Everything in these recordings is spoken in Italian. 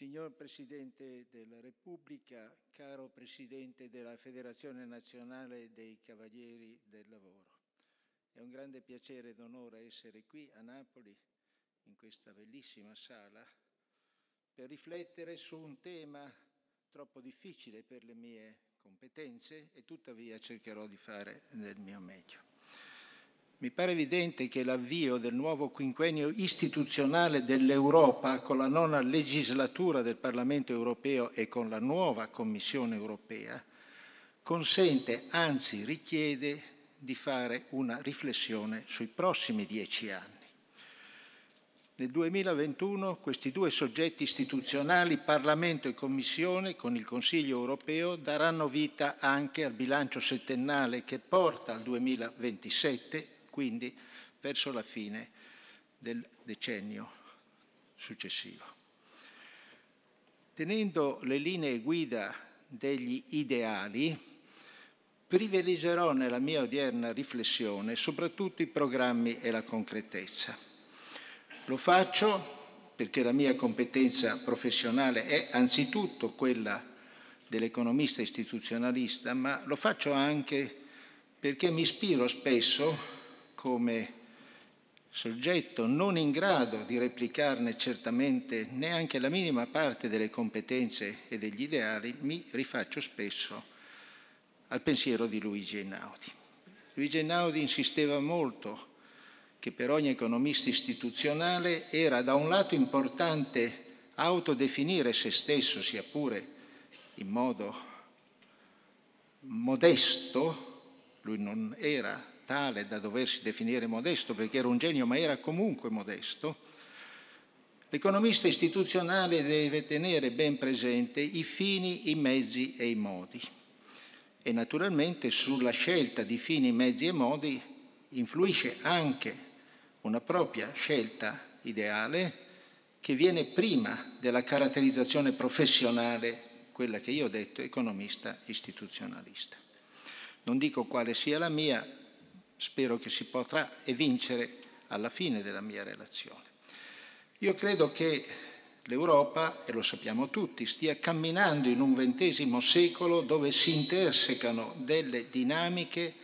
Signor Presidente della Repubblica, caro Presidente della Federazione Nazionale dei Cavalieri del Lavoro, è un grande piacere ed onore essere qui a Napoli, in questa bellissima sala, per riflettere su un tema troppo difficile per le mie competenze e tuttavia cercherò di fare del mio meglio. Mi pare evidente che l'avvio del nuovo quinquennio istituzionale dell'Europa con la nona legislatura del Parlamento europeo e con la nuova Commissione europea consente, anzi richiede, di fare una riflessione sui prossimi dieci anni. Nel 2021 questi due soggetti istituzionali, Parlamento e Commissione, con il Consiglio europeo, daranno vita anche al bilancio settennale che porta al 2027 quindi verso la fine del decennio successivo. Tenendo le linee guida degli ideali, privilegerò nella mia odierna riflessione soprattutto i programmi e la concretezza. Lo faccio perché la mia competenza professionale è anzitutto quella dell'economista istituzionalista, ma lo faccio anche perché mi ispiro spesso come soggetto non in grado di replicarne certamente neanche la minima parte delle competenze e degli ideali, mi rifaccio spesso al pensiero di Luigi Einaudi. Luigi Einaudi insisteva molto che per ogni economista istituzionale era da un lato importante autodefinire se stesso, sia pure in modo modesto, lui non era tale da doversi definire modesto perché era un genio ma era comunque modesto, l'economista istituzionale deve tenere ben presente i fini, i mezzi e i modi. E naturalmente sulla scelta di fini, mezzi e modi influisce anche una propria scelta ideale che viene prima della caratterizzazione professionale, quella che io ho detto economista istituzionalista. Non dico quale sia la mia, spero che si potrà evincere alla fine della mia relazione. Io credo che l'Europa, e lo sappiamo tutti, stia camminando in un ventesimo secolo dove si intersecano delle dinamiche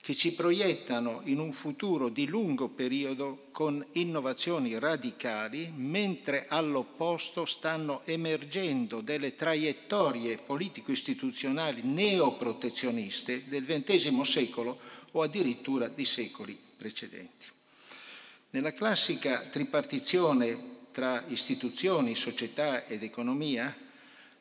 che ci proiettano in un futuro di lungo periodo con innovazioni radicali, mentre all'opposto stanno emergendo delle traiettorie politico-istituzionali neoprotezioniste del XX secolo o addirittura di secoli precedenti. Nella classica tripartizione tra istituzioni, società ed economia,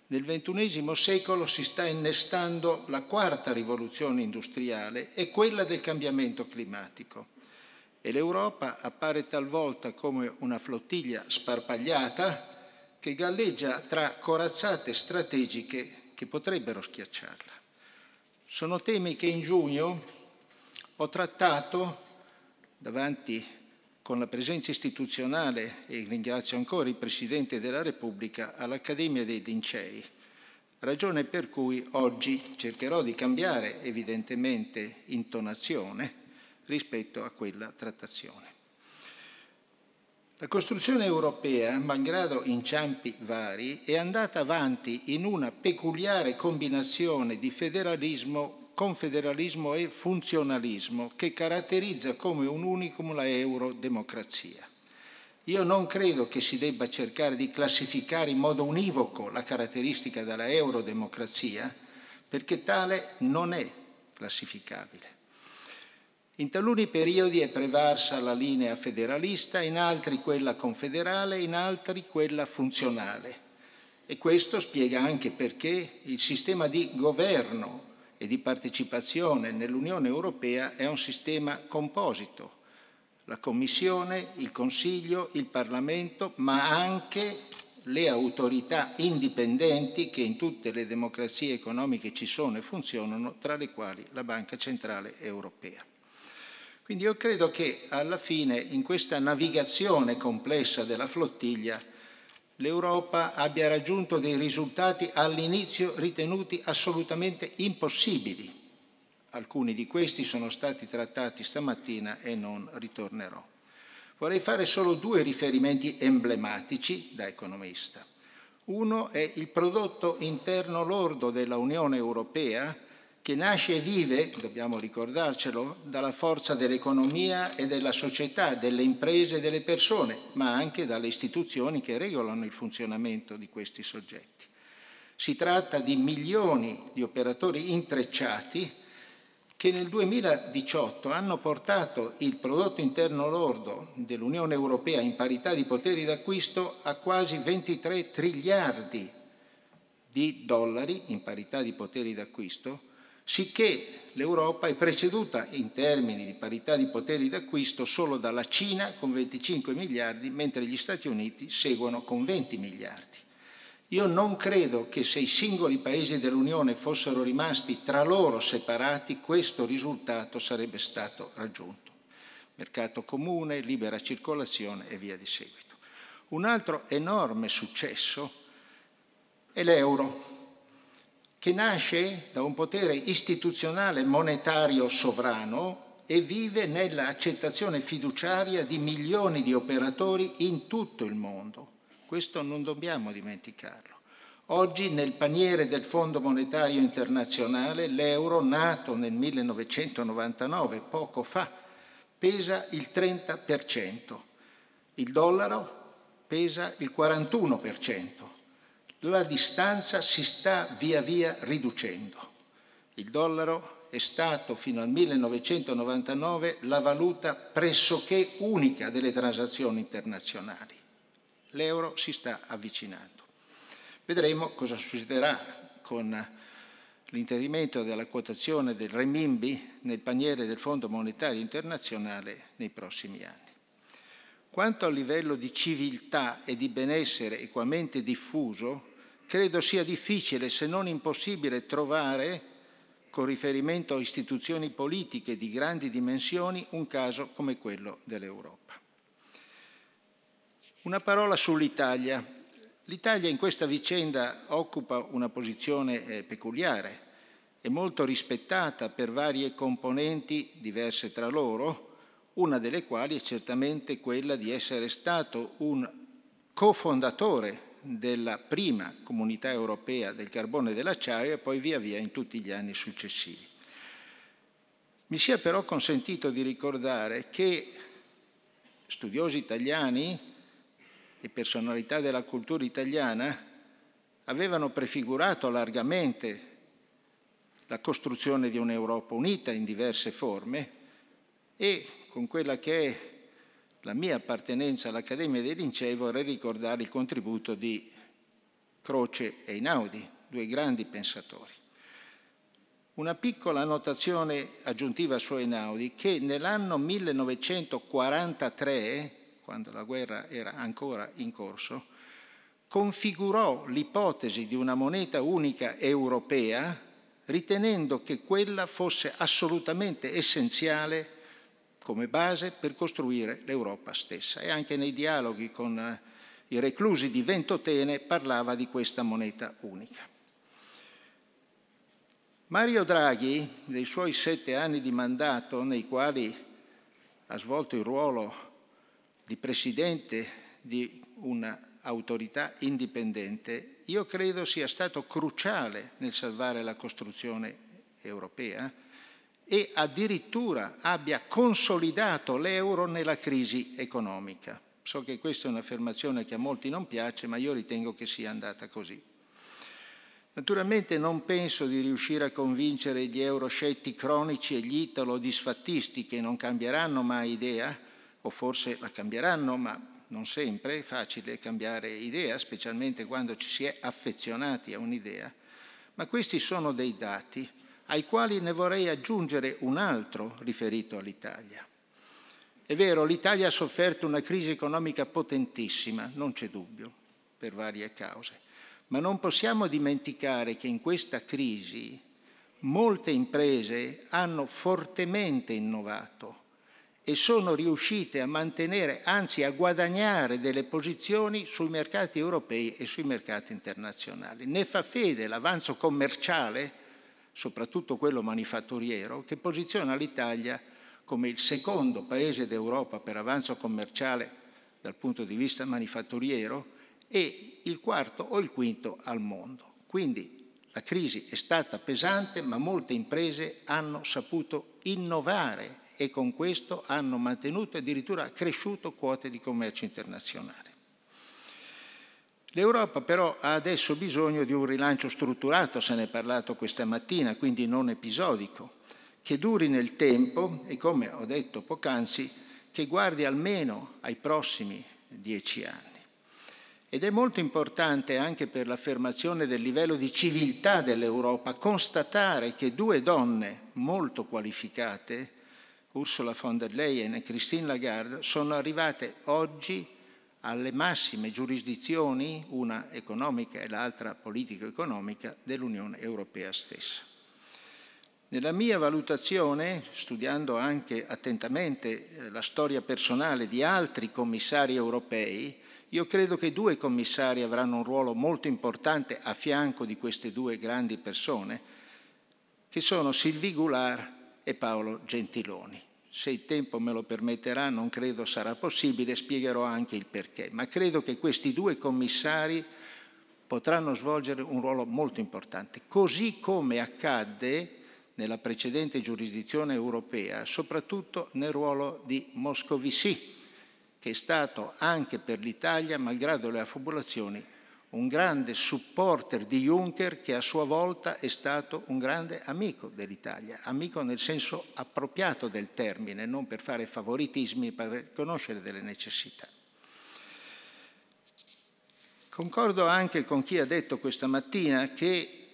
nel XXI secolo si sta innestando la quarta rivoluzione industriale e quella del cambiamento climatico. E l'Europa appare talvolta come una flottiglia sparpagliata che galleggia tra corazzate strategiche che potrebbero schiacciarla. Sono temi che in giugno ho trattato davanti con la presenza istituzionale, e ringrazio ancora il Presidente della Repubblica, all'Accademia dei Lincei, ragione per cui oggi cercherò di cambiare evidentemente intonazione rispetto a quella trattazione. La costruzione europea, malgrado inciampi vari, è andata avanti in una peculiare combinazione di federalismo confederalismo e funzionalismo che caratterizza come un unicum la eurodemocrazia. Io non credo che si debba cercare di classificare in modo univoco la caratteristica della eurodemocrazia, perché tale non è classificabile. In taluni periodi è prevarsa la linea federalista, in altri quella confederale, in altri quella funzionale. E questo spiega anche perché il sistema di governo e di partecipazione nell'Unione Europea è un sistema composito. La Commissione, il Consiglio, il Parlamento, ma anche le autorità indipendenti che in tutte le democrazie economiche ci sono e funzionano, tra le quali la Banca Centrale Europea. Quindi io credo che alla fine in questa navigazione complessa della flottiglia l'Europa abbia raggiunto dei risultati all'inizio ritenuti assolutamente impossibili. Alcuni di questi sono stati trattati stamattina e non ritornerò. Vorrei fare solo due riferimenti emblematici da economista. Uno è il prodotto interno lordo dell'Unione Europea che nasce e vive, dobbiamo ricordarcelo, dalla forza dell'economia e della società, delle imprese e delle persone, ma anche dalle istituzioni che regolano il funzionamento di questi soggetti. Si tratta di milioni di operatori intrecciati che nel 2018 hanno portato il prodotto interno lordo dell'Unione Europea in parità di poteri d'acquisto a quasi 23 triliardi di dollari in parità di poteri d'acquisto, sicché l'Europa è preceduta in termini di parità di poteri d'acquisto solo dalla Cina con 25 miliardi, mentre gli Stati Uniti seguono con 20 miliardi. Io non credo che se i singoli paesi dell'Unione fossero rimasti tra loro separati, questo risultato sarebbe stato raggiunto. Mercato comune, libera circolazione e via di seguito. Un altro enorme successo è l'euro che nasce da un potere istituzionale monetario sovrano e vive nell'accettazione fiduciaria di milioni di operatori in tutto il mondo. Questo non dobbiamo dimenticarlo. Oggi nel paniere del Fondo Monetario Internazionale l'euro, nato nel 1999, poco fa, pesa il 30%, il dollaro pesa il 41% la distanza si sta via via riducendo. Il dollaro è stato fino al 1999 la valuta pressoché unica delle transazioni internazionali. L'euro si sta avvicinando. Vedremo cosa succederà con l'interimento della quotazione del renminbi nel paniere del Fondo Monetario Internazionale nei prossimi anni. Quanto al livello di civiltà e di benessere equamente diffuso, credo sia difficile, se non impossibile, trovare, con riferimento a istituzioni politiche di grandi dimensioni, un caso come quello dell'Europa. Una parola sull'Italia. L'Italia in questa vicenda occupa una posizione eh, peculiare, è molto rispettata per varie componenti diverse tra loro, una delle quali è certamente quella di essere stato un cofondatore della prima comunità europea del carbone e dell'acciaio e poi via via in tutti gli anni successivi. Mi sia però consentito di ricordare che studiosi italiani e personalità della cultura italiana avevano prefigurato largamente la costruzione di un'Europa unita in diverse forme e con quella che è la mia appartenenza all'Accademia dei Lincei, vorrei ricordare il contributo di Croce e Inaudi, due grandi pensatori. Una piccola annotazione aggiuntiva su Einaudi che nell'anno 1943, quando la guerra era ancora in corso, configurò l'ipotesi di una moneta unica europea ritenendo che quella fosse assolutamente essenziale come base per costruire l'Europa stessa. E anche nei dialoghi con eh, i reclusi di Ventotene parlava di questa moneta unica. Mario Draghi, nei suoi sette anni di mandato, nei quali ha svolto il ruolo di presidente di un'autorità indipendente, io credo sia stato cruciale nel salvare la costruzione europea, e addirittura abbia consolidato l'euro nella crisi economica. So che questa è un'affermazione che a molti non piace, ma io ritengo che sia andata così. Naturalmente non penso di riuscire a convincere gli euroscetti cronici e gli italo disfattisti che non cambieranno mai idea, o forse la cambieranno, ma non sempre è facile cambiare idea, specialmente quando ci si è affezionati a un'idea, ma questi sono dei dati ai quali ne vorrei aggiungere un altro riferito all'Italia. È vero, l'Italia ha sofferto una crisi economica potentissima, non c'è dubbio, per varie cause, ma non possiamo dimenticare che in questa crisi molte imprese hanno fortemente innovato e sono riuscite a mantenere, anzi a guadagnare delle posizioni sui mercati europei e sui mercati internazionali. Ne fa fede l'avanzo commerciale soprattutto quello manifatturiero, che posiziona l'Italia come il secondo paese d'Europa per avanzo commerciale dal punto di vista manifatturiero e il quarto o il quinto al mondo. Quindi la crisi è stata pesante, ma molte imprese hanno saputo innovare e con questo hanno mantenuto e addirittura cresciuto quote di commercio internazionale. L'Europa però ha adesso bisogno di un rilancio strutturato, se ne è parlato questa mattina, quindi non episodico, che duri nel tempo e, come ho detto poc'anzi, che guardi almeno ai prossimi dieci anni. Ed è molto importante anche per l'affermazione del livello di civiltà dell'Europa constatare che due donne molto qualificate, Ursula von der Leyen e Christine Lagarde, sono arrivate oggi alle massime giurisdizioni, una economica e l'altra politico-economica, dell'Unione Europea stessa. Nella mia valutazione, studiando anche attentamente eh, la storia personale di altri commissari europei, io credo che due commissari avranno un ruolo molto importante a fianco di queste due grandi persone, che sono Sylvie Goulart e Paolo Gentiloni se il tempo me lo permetterà, non credo sarà possibile, spiegherò anche il perché, ma credo che questi due commissari potranno svolgere un ruolo molto importante, così come accadde nella precedente giurisdizione europea, soprattutto nel ruolo di Moscovici, che è stato anche per l'Italia, malgrado le affabulazioni, un grande supporter di Juncker che a sua volta è stato un grande amico dell'Italia, amico nel senso appropriato del termine, non per fare favoritismi, ma per conoscere delle necessità. Concordo anche con chi ha detto questa mattina che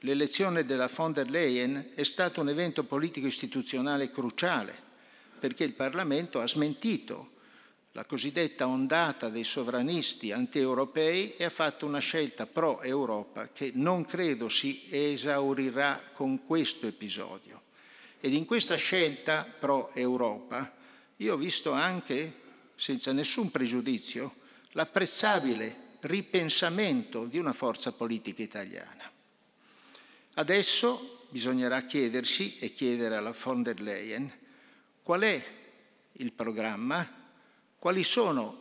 l'elezione della von der Leyen è stato un evento politico istituzionale cruciale, perché il Parlamento ha smentito la cosiddetta ondata dei sovranisti anti-europei e ha fatto una scelta pro-Europa che non credo si esaurirà con questo episodio. Ed in questa scelta pro-Europa io ho visto anche, senza nessun pregiudizio, l'apprezzabile ripensamento di una forza politica italiana. Adesso bisognerà chiedersi e chiedere alla von der Leyen qual è il programma quali sono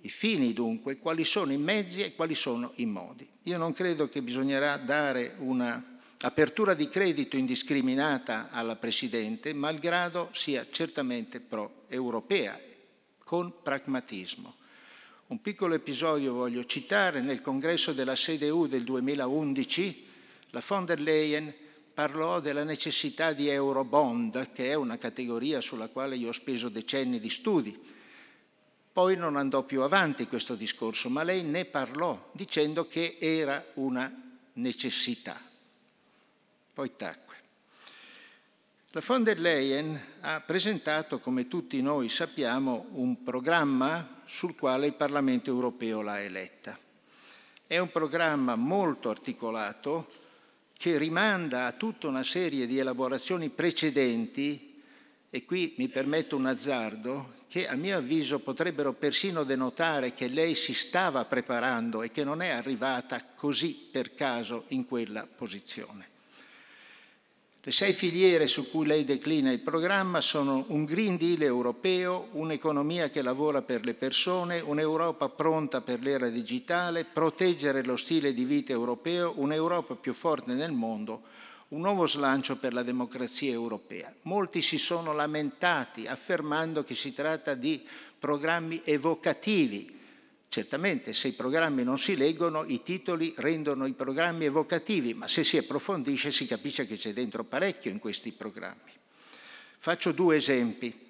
i fini dunque, quali sono i mezzi e quali sono i modi? Io non credo che bisognerà dare un'apertura di credito indiscriminata alla Presidente, malgrado sia certamente pro-europea, con pragmatismo. Un piccolo episodio voglio citare, nel congresso della CDU del 2011 la von der Leyen parlò della necessità di Eurobond, che è una categoria sulla quale io ho speso decenni di studi poi non andò più avanti questo discorso, ma lei ne parlò dicendo che era una necessità. Poi tacque. La von der Leyen ha presentato, come tutti noi sappiamo, un programma sul quale il Parlamento europeo l'ha eletta. È un programma molto articolato che rimanda a tutta una serie di elaborazioni precedenti e qui mi permetto un azzardo, che a mio avviso potrebbero persino denotare che lei si stava preparando e che non è arrivata così per caso in quella posizione. Le sei filiere su cui lei declina il programma sono un Green Deal europeo, un'economia che lavora per le persone, un'Europa pronta per l'era digitale, proteggere lo stile di vita europeo, un'Europa più forte nel mondo un nuovo slancio per la democrazia europea. Molti si sono lamentati affermando che si tratta di programmi evocativi. Certamente se i programmi non si leggono i titoli rendono i programmi evocativi, ma se si approfondisce si capisce che c'è dentro parecchio in questi programmi. Faccio due esempi.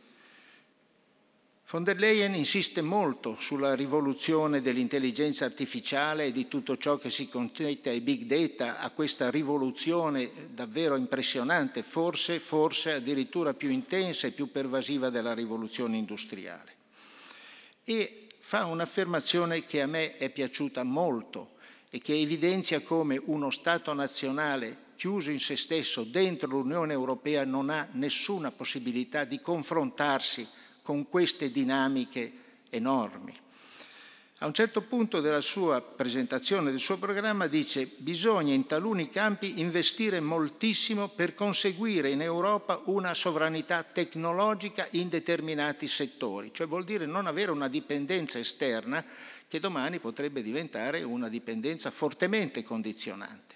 Von der Leyen insiste molto sulla rivoluzione dell'intelligenza artificiale e di tutto ciò che si concetta ai big data, a questa rivoluzione davvero impressionante, forse, forse addirittura più intensa e più pervasiva della rivoluzione industriale. E fa un'affermazione che a me è piaciuta molto e che evidenzia come uno Stato nazionale chiuso in se stesso dentro l'Unione Europea non ha nessuna possibilità di confrontarsi con queste dinamiche enormi. A un certo punto della sua presentazione, del suo programma, dice bisogna in taluni campi investire moltissimo per conseguire in Europa una sovranità tecnologica in determinati settori, cioè vuol dire non avere una dipendenza esterna che domani potrebbe diventare una dipendenza fortemente condizionante.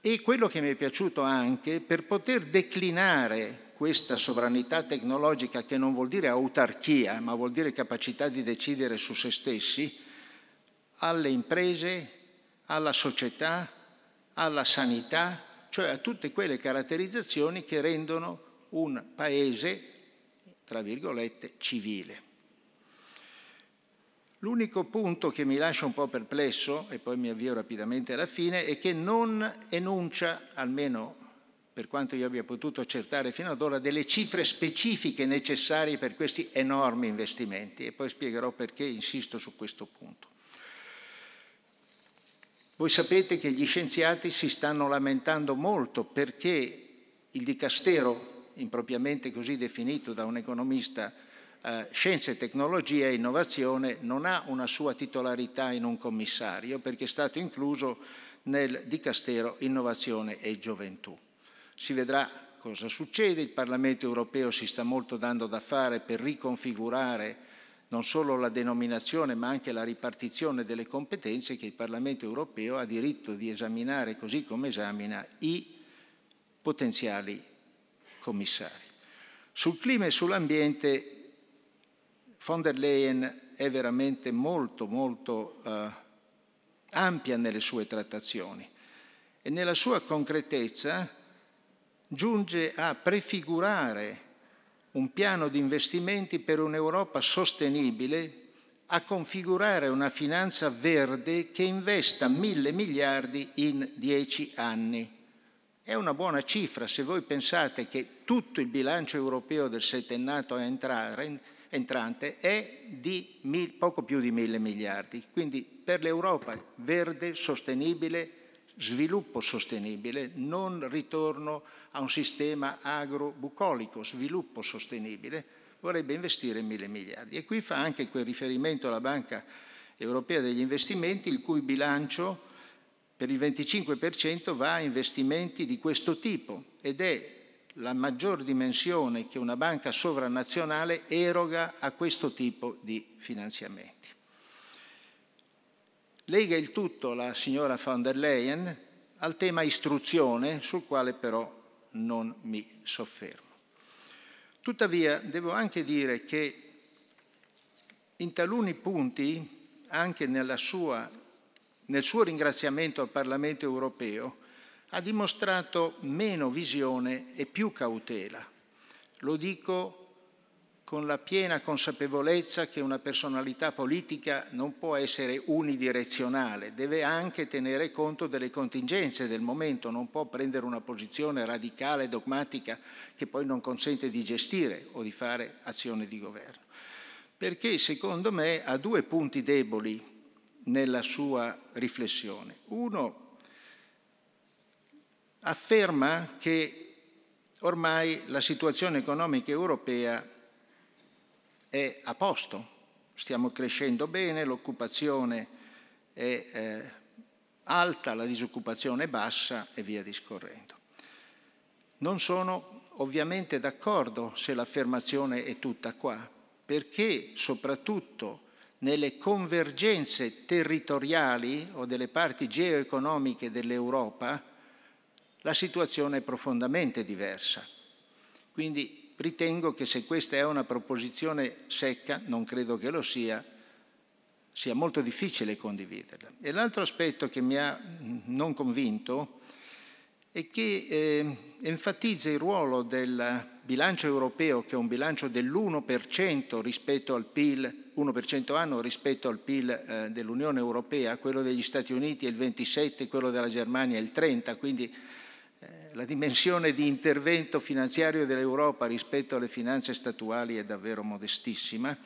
E quello che mi è piaciuto anche, per poter declinare questa sovranità tecnologica che non vuol dire autarchia, ma vuol dire capacità di decidere su se stessi, alle imprese, alla società, alla sanità, cioè a tutte quelle caratterizzazioni che rendono un paese, tra virgolette, civile. L'unico punto che mi lascia un po' perplesso, e poi mi avvio rapidamente alla fine, è che non enuncia, almeno per quanto io abbia potuto accertare fino ad ora, delle cifre specifiche necessarie per questi enormi investimenti e poi spiegherò perché insisto su questo punto. Voi sapete che gli scienziati si stanno lamentando molto perché il dicastero, impropriamente così definito da un economista, eh, scienze, tecnologia e innovazione, non ha una sua titolarità in un commissario perché è stato incluso nel dicastero innovazione e gioventù. Si vedrà cosa succede, il Parlamento europeo si sta molto dando da fare per riconfigurare non solo la denominazione ma anche la ripartizione delle competenze che il Parlamento europeo ha diritto di esaminare così come esamina i potenziali commissari. Sul clima e sull'ambiente von der Leyen è veramente molto molto eh, ampia nelle sue trattazioni e nella sua concretezza giunge a prefigurare un piano di investimenti per un'Europa sostenibile, a configurare una finanza verde che investa mille miliardi in dieci anni. È una buona cifra se voi pensate che tutto il bilancio europeo del settennato entrante è di poco più di mille miliardi. Quindi per l'Europa verde, sostenibile, sviluppo sostenibile, non ritorno a un sistema agro-bucolico, sviluppo sostenibile, vorrebbe investire mille miliardi. E qui fa anche quel riferimento alla Banca Europea degli Investimenti, il cui bilancio per il 25% va a investimenti di questo tipo ed è la maggior dimensione che una banca sovranazionale eroga a questo tipo di finanziamenti. Lega il tutto la signora von der Leyen al tema istruzione, sul quale però non mi soffermo. Tuttavia devo anche dire che in taluni punti, anche sua, nel suo ringraziamento al Parlamento europeo, ha dimostrato meno visione e più cautela. Lo dico con la piena consapevolezza che una personalità politica non può essere unidirezionale, deve anche tenere conto delle contingenze del momento, non può prendere una posizione radicale, dogmatica, che poi non consente di gestire o di fare azioni di governo. Perché secondo me ha due punti deboli nella sua riflessione. Uno afferma che ormai la situazione economica europea è a posto, stiamo crescendo bene, l'occupazione è eh, alta, la disoccupazione è bassa e via discorrendo. Non sono ovviamente d'accordo se l'affermazione è tutta qua, perché soprattutto nelle convergenze territoriali o delle parti geoeconomiche dell'Europa la situazione è profondamente diversa. Quindi ritengo che se questa è una proposizione secca, non credo che lo sia, sia molto difficile condividerla. E l'altro aspetto che mi ha non convinto è che eh, enfatizza il ruolo del bilancio europeo, che è un bilancio dell'1% rispetto al PIL, 1% anno rispetto al PIL eh, dell'Unione Europea, quello degli Stati Uniti è il 27, quello della Germania è il 30, quindi la dimensione di intervento finanziario dell'Europa rispetto alle finanze statuali è davvero modestissima,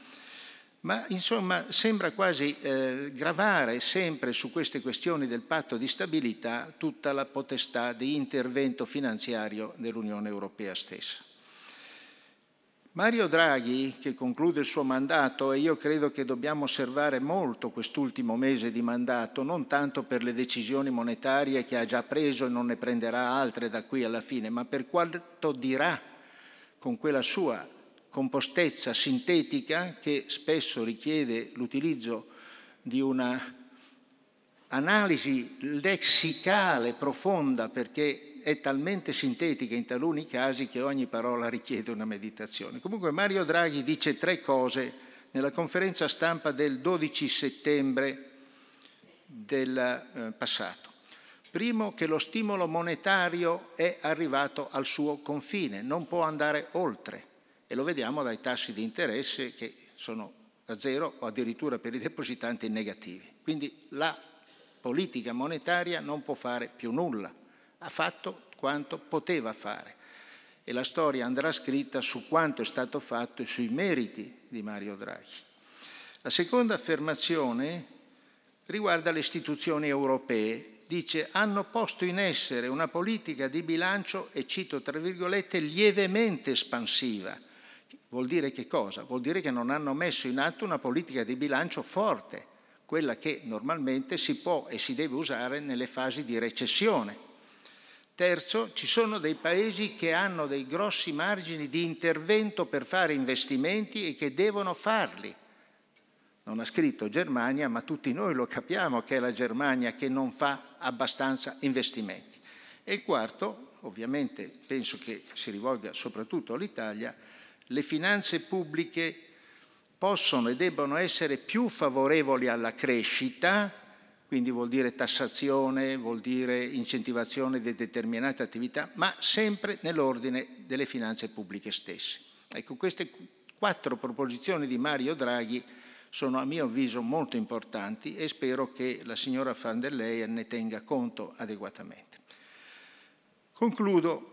ma insomma sembra quasi eh, gravare sempre su queste questioni del patto di stabilità tutta la potestà di intervento finanziario dell'Unione Europea stessa. Mario Draghi, che conclude il suo mandato, e io credo che dobbiamo osservare molto quest'ultimo mese di mandato, non tanto per le decisioni monetarie che ha già preso e non ne prenderà altre da qui alla fine, ma per quanto dirà con quella sua compostezza sintetica che spesso richiede l'utilizzo di una analisi lessicale profonda perché è talmente sintetica in taluni casi che ogni parola richiede una meditazione. Comunque Mario Draghi dice tre cose nella conferenza stampa del 12 settembre del eh, passato. Primo, che lo stimolo monetario è arrivato al suo confine, non può andare oltre e lo vediamo dai tassi di interesse che sono a zero o addirittura per i depositanti negativi. Quindi la politica monetaria non può fare più nulla. Ha fatto quanto poteva fare e la storia andrà scritta su quanto è stato fatto e sui meriti di Mario Draghi. La seconda affermazione riguarda le istituzioni europee. Dice hanno posto in essere una politica di bilancio, e cito tra virgolette, lievemente espansiva. Vuol dire che cosa? Vuol dire che non hanno messo in atto una politica di bilancio forte quella che normalmente si può e si deve usare nelle fasi di recessione. Terzo, ci sono dei paesi che hanno dei grossi margini di intervento per fare investimenti e che devono farli. Non ha scritto Germania, ma tutti noi lo capiamo che è la Germania che non fa abbastanza investimenti. E il quarto, ovviamente penso che si rivolga soprattutto all'Italia, le finanze pubbliche possono e debbono essere più favorevoli alla crescita, quindi vuol dire tassazione, vuol dire incentivazione di determinate attività, ma sempre nell'ordine delle finanze pubbliche stesse. Ecco, queste quattro proposizioni di Mario Draghi sono a mio avviso molto importanti e spero che la signora van der Leyen ne tenga conto adeguatamente. Concludo.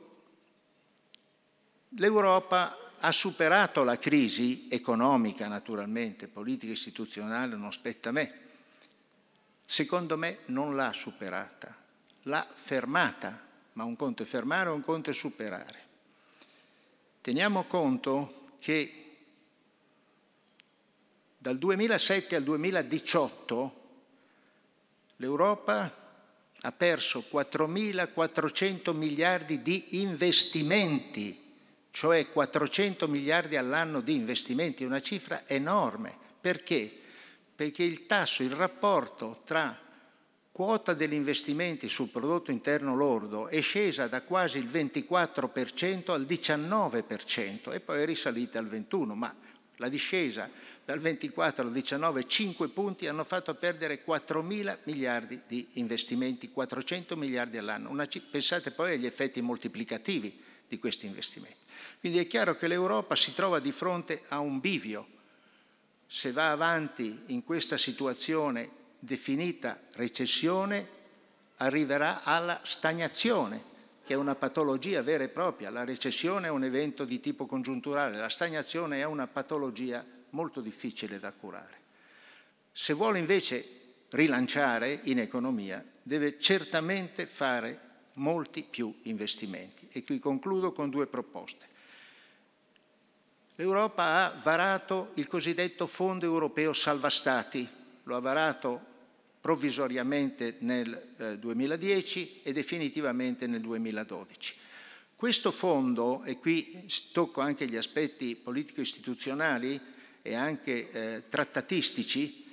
L'Europa ha superato la crisi economica naturalmente, politica istituzionale non spetta a me, secondo me non l'ha superata, l'ha fermata, ma un conto è fermare, un conto è superare. Teniamo conto che dal 2007 al 2018 l'Europa ha perso 4.400 miliardi di investimenti cioè 400 miliardi all'anno di investimenti, una cifra enorme. Perché? Perché il tasso, il rapporto tra quota degli investimenti sul prodotto interno lordo è scesa da quasi il 24% al 19% e poi è risalita al 21%, ma la discesa dal 24 al 19, 5 punti hanno fatto perdere 4 mila miliardi di investimenti, 400 miliardi all'anno. Una, pensate poi agli effetti moltiplicativi di questi investimenti. Quindi è chiaro che l'Europa si trova di fronte a un bivio. Se va avanti in questa situazione definita recessione, arriverà alla stagnazione, che è una patologia vera e propria. La recessione è un evento di tipo congiunturale, la stagnazione è una patologia molto difficile da curare. Se vuole invece rilanciare in economia, deve certamente fare molti più investimenti. E qui concludo con due proposte. L'Europa ha varato il cosiddetto Fondo europeo salva stati, lo ha varato provvisoriamente nel 2010 eh, e definitivamente nel 2012. Questo fondo, e qui tocco anche gli aspetti politico-istituzionali e anche eh, trattatistici,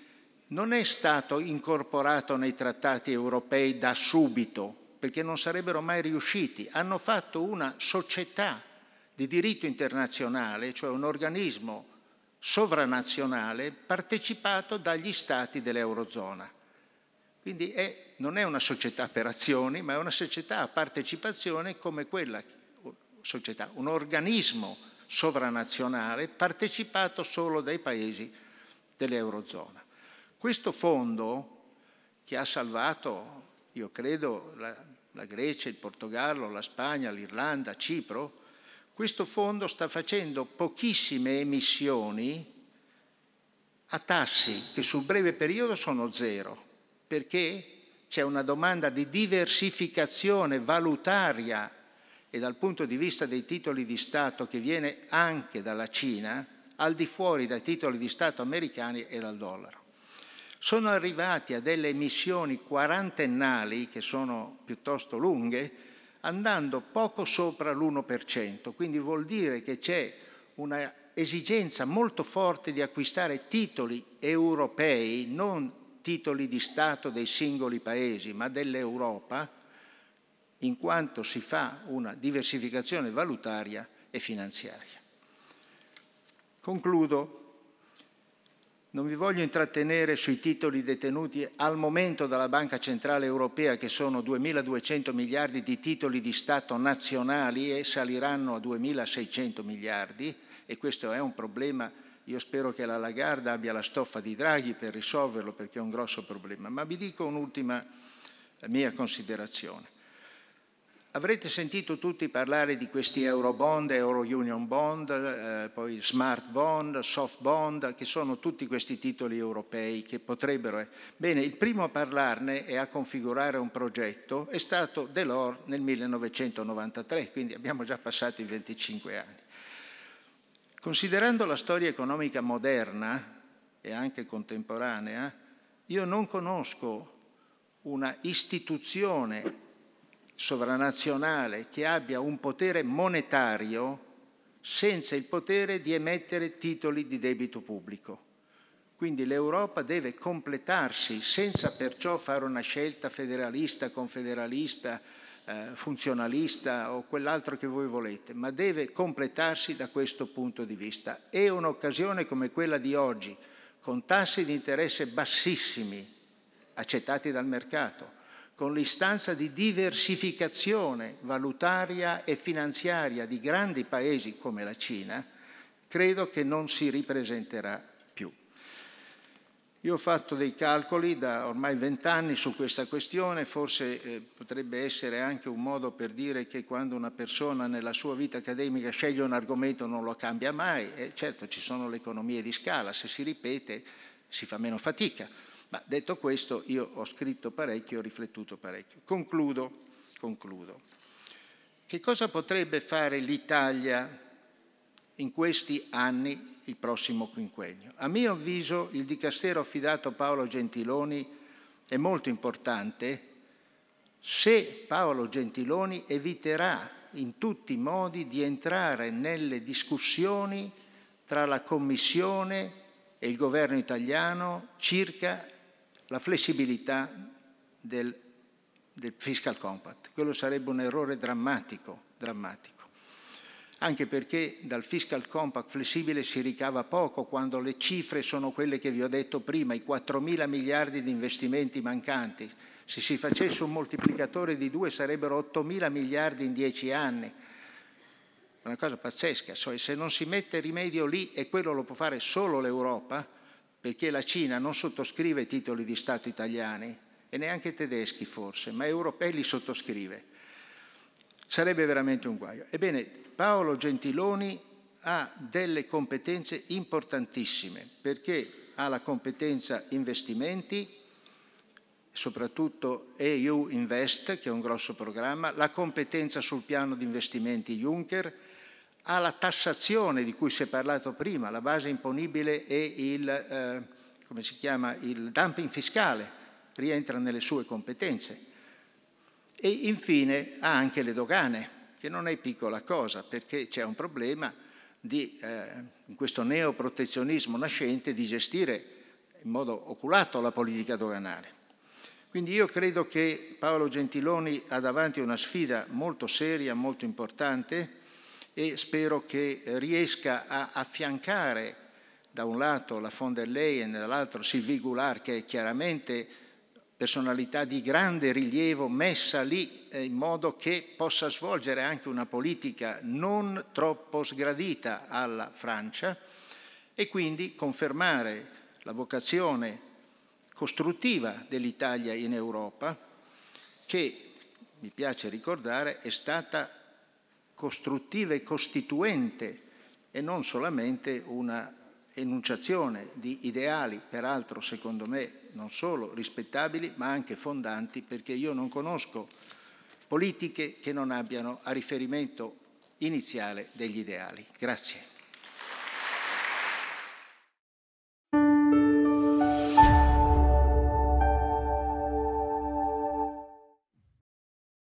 non è stato incorporato nei trattati europei da subito, perché non sarebbero mai riusciti. Hanno fatto una società di diritto internazionale, cioè un organismo sovranazionale partecipato dagli stati dell'Eurozona. Quindi è, non è una società per azioni, ma è una società a partecipazione come quella, società, un organismo sovranazionale partecipato solo dai paesi dell'Eurozona. Questo fondo che ha salvato, io credo, la, la Grecia, il Portogallo, la Spagna, l'Irlanda, Cipro, questo fondo sta facendo pochissime emissioni a tassi che sul breve periodo sono zero, perché c'è una domanda di diversificazione valutaria e dal punto di vista dei titoli di Stato che viene anche dalla Cina, al di fuori dai titoli di Stato americani e dal dollaro sono arrivati a delle missioni quarantennali, che sono piuttosto lunghe, andando poco sopra l'1%, quindi vuol dire che c'è una esigenza molto forte di acquistare titoli europei, non titoli di Stato dei singoli paesi, ma dell'Europa, in quanto si fa una diversificazione valutaria e finanziaria. Concludo non vi voglio intrattenere sui titoli detenuti al momento dalla Banca Centrale Europea, che sono 2.200 miliardi di titoli di Stato nazionali e saliranno a 2.600 miliardi, e questo è un problema. Io spero che la Lagarda abbia la stoffa di Draghi per risolverlo, perché è un grosso problema. Ma vi dico un'ultima mia considerazione. Avrete sentito tutti parlare di questi euro bond, euro union bond, eh, poi smart bond, soft bond, che sono tutti questi titoli europei che potrebbero... Eh. Bene, il primo a parlarne e a configurare un progetto è stato Delors nel 1993, quindi abbiamo già passato i 25 anni. Considerando la storia economica moderna e anche contemporanea, io non conosco una istituzione sovranazionale che abbia un potere monetario senza il potere di emettere titoli di debito pubblico. Quindi l'Europa deve completarsi senza perciò fare una scelta federalista, confederalista, eh, funzionalista o quell'altro che voi volete, ma deve completarsi da questo punto di vista. E un'occasione come quella di oggi, con tassi di interesse bassissimi, accettati dal mercato, con l'istanza di diversificazione valutaria e finanziaria di grandi paesi come la Cina, credo che non si ripresenterà più. Io ho fatto dei calcoli da ormai vent'anni su questa questione, forse eh, potrebbe essere anche un modo per dire che quando una persona nella sua vita accademica sceglie un argomento non lo cambia mai, eh, certo ci sono le economie di scala, se si ripete si fa meno fatica, ma detto questo, io ho scritto parecchio, ho riflettuto parecchio. Concludo, concludo. Che cosa potrebbe fare l'Italia in questi anni, il prossimo quinquennio? A mio avviso il dicastero affidato a Paolo Gentiloni è molto importante se Paolo Gentiloni eviterà in tutti i modi di entrare nelle discussioni tra la Commissione e il governo italiano circa la flessibilità del, del fiscal compact. Quello sarebbe un errore drammatico, drammatico, anche perché dal fiscal compact flessibile si ricava poco quando le cifre sono quelle che vi ho detto prima, i 4 mila miliardi di investimenti mancanti. Se si facesse un moltiplicatore di due sarebbero 8 mila miliardi in dieci anni una cosa pazzesca, cioè se non si mette rimedio lì, e quello lo può fare solo l'Europa, perché la Cina non sottoscrive titoli di Stato italiani e neanche tedeschi forse, ma europei li sottoscrive. Sarebbe veramente un guaio. Ebbene, Paolo Gentiloni ha delle competenze importantissime perché ha la competenza investimenti, soprattutto EU Invest, che è un grosso programma, la competenza sul piano di investimenti Juncker, alla tassazione di cui si è parlato prima, la base imponibile e il, eh, chiama, il dumping fiscale rientra nelle sue competenze. E infine ha anche le dogane, che non è piccola cosa, perché c'è un problema di, eh, in questo neoprotezionismo nascente di gestire in modo oculato la politica doganale. Quindi io credo che Paolo Gentiloni ha davanti una sfida molto seria, molto importante, e spero che riesca a affiancare da un lato la von der Leyen e dall'altro Sylvie Goulart, che è chiaramente personalità di grande rilievo messa lì eh, in modo che possa svolgere anche una politica non troppo sgradita alla Francia e quindi confermare la vocazione costruttiva dell'Italia in Europa che, mi piace ricordare, è stata costruttiva e costituente e non solamente una enunciazione di ideali, peraltro secondo me non solo rispettabili ma anche fondanti perché io non conosco politiche che non abbiano a riferimento iniziale degli ideali. Grazie.